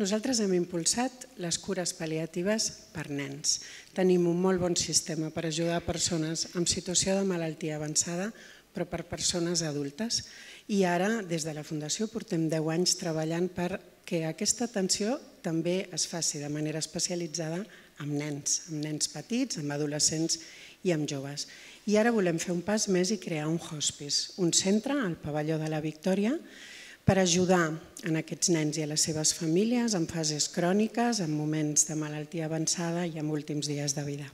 Nosaltres hem impulsat les cures pal·liatives per nens. Tenim un molt bon sistema per ajudar persones en situació de malaltia avançada, però per persones adultes. I ara, des de la Fundació, portem 10 anys treballant perquè aquesta atenció també es faci de manera especialitzada amb nens, amb nens petits, amb adolescents i amb joves. I ara volem fer un pas més i crear un hospice, un centre al pavelló de la Victòria, per ajudar en aquests nens i a les seves famílies en fases cròniques, en moments de malaltia avançada i en últims dies de vida.